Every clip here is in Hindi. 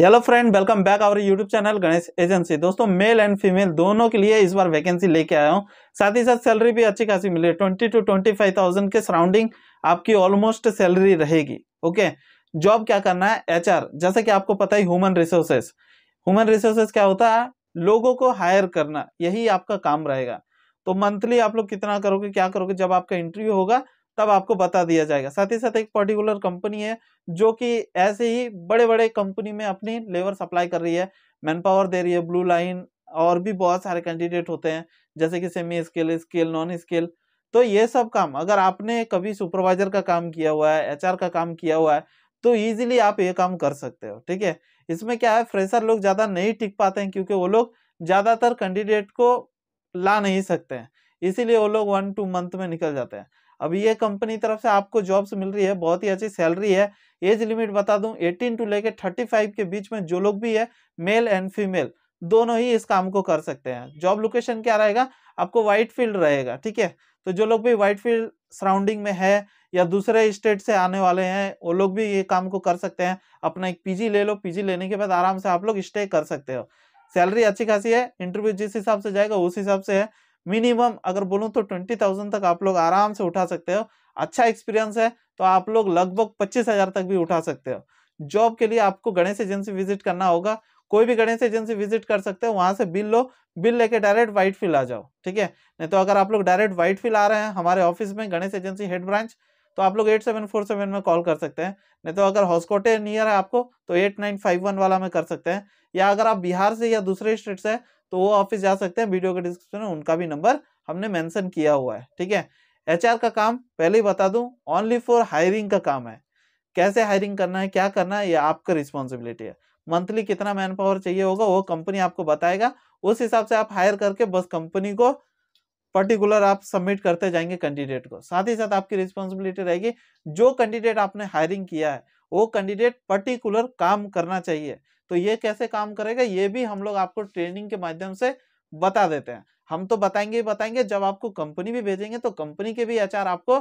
hello friend welcome back our YouTube channel Ganesh agency दोस्तों मेल एंड फीमेल दोनों के लिए इस बार वैकेंसी लेके आया हूँ साथ ही साथ सैलरी भी अच्छी खासी मिली है twenty two twenty five thousand के सराउंडिंग आपकी ऑलमोस्ट सैलरी रहेगी ओके जॉब क्या करना है एच आर जैसे कि आपको पता ही ह्यूमन रिसोर्सेस ह्यूमन रिसोर्सेस क्या होता है लोगों को हायर करना यही आपका काम रहेगा तो मंथली आप लोग कितना करोगे क्या करोगे जब आपका इंटरव्यू होगा तब आपको बता दिया जाएगा साथ ही साथ एक पर्टिकुलर कंपनी है जो कि ऐसे ही बड़े बड़े कंपनी में अपनी लेबर सप्लाई कर रही है मैन पावर दे रही है ब्लू लाइन और भी बहुत सारे कैंडिडेट होते हैं जैसे कि semi scale scale non scale तो ये सब काम अगर आपने कभी सुपरवाइजर का काम किया हुआ है एचआर का काम किया हुआ है तो ईजिली आप ये काम कर सकते हो ठीक है इसमें क्या है फ्रेशर लोग ज़्यादा नहीं टिक पाते हैं क्योंकि वो लोग ज़्यादातर कैंडिडेट को ला नहीं सकते हैं इसीलिए वो लोग वन टू मंथ में निकल जाते हैं अब ये कंपनी तरफ से आपको जॉब्स मिल रही है बहुत ही अच्छी सैलरी है एज लिमिट बता दूं 18 टू लेके 35 के बीच में जो लोग भी है मेल एंड फीमेल दोनों ही इस काम को कर सकते हैं जॉब लोकेशन क्या रहेगा आपको व्हाइट फील्ड रहेगा ठीक है तो जो लोग भी व्हाइट फील्ड सराउंडिंग में है या दूसरे स्टेट से आने वाले हैं वो लोग भी ये काम को कर सकते हैं अपना एक पीजी ले लो पीजी लेने के बाद आराम से आप लोग स्टे कर सकते हो सैलरी अच्छी खासी है इंटरव्यू जिस हिसाब से जाएगा उस हिसाब से है मिनिमम अगर बोलूँ तो ट्वेंटी थाउजेंड तक आप लोग आराम से उठा सकते हो अच्छा एक्सपीरियंस है तो आप लोग लगभग पच्चीस हजार तक भी उठा सकते हो जॉब के लिए आपको गणेश एजेंसी विजिट करना होगा कोई भी गणेश एजेंसी विजिट कर सकते हो वहां से बिल लो बिल लेके डायरेक्ट व्हाइट फिल आ जाओ ठीक है नहीं तो अगर आप लोग डायरेक्ट व्हाइट फील आ रहे हैं हमारे ऑफिस में गणेश एजेंसी हेड ब्रांच तो आप लोग एट सेवन फोर सेवन में कॉल कर सकते हैं नहीं तो अगर हॉस्कोटे नियर है आपको तो एट नाइन फाइव वन वाला में कर सकते हैं या अगर आप बिहार से या दूसरे स्टेट से तो वो ऑफिस जा सकते हैं वीडियो के डिस्क्रिप्शन में उनका भी नंबर हमने मेंशन किया हुआ है ठीक है एच का काम पहले ही बता दूँ ओनली फॉर हायरिंग का काम है कैसे हायरिंग करना है क्या करना है ये आपका रिस्पॉन्सिबिलिटी है मंथली कितना मैन पावर चाहिए होगा वो कंपनी आपको बताएगा उस हिसाब से आप हायर करके बस कंपनी को पर्टिकुलर आप सबमिट करते जाएंगे कैंडिडेट को साथ ही साथ आपकी रिस्पॉन्सिबिलिटी रहेगी जो कैंडिडेट आपने हायरिंग किया है वो कैंडिडेट पर्टिकुलर काम करना चाहिए तो ये कैसे काम करेगा ये भी हम लोग आपको ट्रेनिंग के माध्यम से बता देते हैं हम तो बताएंगे ही बताएंगे जब आपको कंपनी भी भेजेंगे तो कंपनी के भी एचआर आपको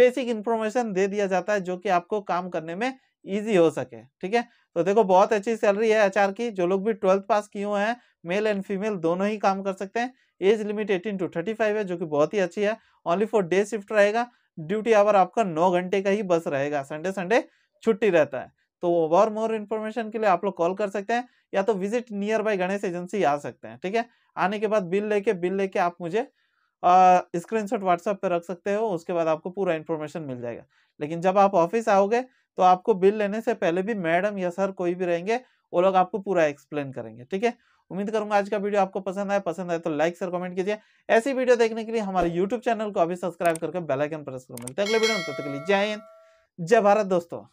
बेसिक इन्फॉर्मेशन दे दिया जाता है जो कि आपको काम करने में इजी हो सके ठीक है तो देखो बहुत अच्छी सैलरी है एचआर की जो लोग भी ट्वेल्थ पास किए हुए हैं मेल एंड फीमेल दोनों ही काम कर सकते हैं age limit eighteen to five है जो कि बहुत ही अच्छी है ओनली फॉर डे शिफ्ट रहेगा ड्यूटी आवर आपका नौ घंटे का ही बस रहेगा संडे संडे छुट्टी रहता है तो और मोर इन्फॉर्मेशन के लिए आप लोग कॉल कर सकते हैं या तो visit nearby Ganesh agency आ सकते हैं ठीक है आने के बाद बिल लेके बिल लेके आप मुझे स्क्रीन शॉट व्हाट्सएप पर रख सकते हो उसके बाद आपको पूरा इन्फॉर्मेशन मिल जाएगा लेकिन जब आप ऑफिस आओगे तो आपको बिल लेने से पहले भी मैडम या सर कोई भी रहेंगे वो लोग आपको पूरा एक्सप्लेन करेंगे ठीक है उम्मीद करूंगा आज का वीडियो आपको पसंद आया पसंद आए तो लाइक सर कमेंट कीजिए ऐसी वीडियो देखने के लिए हमारे यूट्यूब चैनल को अभी सब्सक्राइब करके बेलाइकन प्रेस करो मिलते हैं अगले वीडियो में तब तक के लिए जय हिंद जय भारत दोस्तों